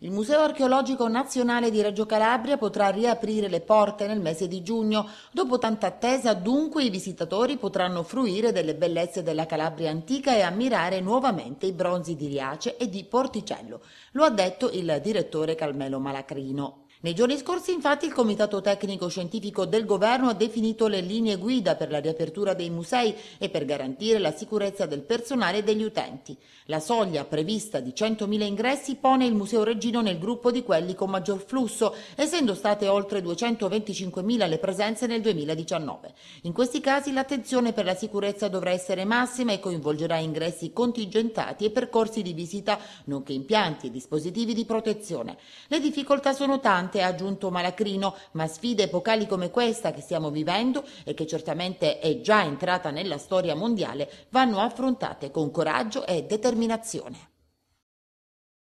Il Museo archeologico nazionale di Reggio Calabria potrà riaprire le porte nel mese di giugno. Dopo tanta attesa, dunque, i visitatori potranno fruire delle bellezze della Calabria antica e ammirare nuovamente i bronzi di Riace e di Porticello. Lo ha detto il direttore Calmelo Malacrino. Nei giorni scorsi infatti il Comitato Tecnico Scientifico del Governo ha definito le linee guida per la riapertura dei musei e per garantire la sicurezza del personale e degli utenti. La soglia prevista di 100.000 ingressi pone il Museo Regino nel gruppo di quelli con maggior flusso, essendo state oltre 225.000 le presenze nel 2019. In questi casi l'attenzione per la sicurezza dovrà essere massima e coinvolgerà ingressi contingentati e percorsi di visita, nonché impianti e dispositivi di protezione. Le difficoltà sono tante giornate, ha aggiunto Malacrino, ma sfide epocali come questa che stiamo vivendo e che certamente è già entrata nella storia mondiale vanno affrontate con coraggio e determinazione.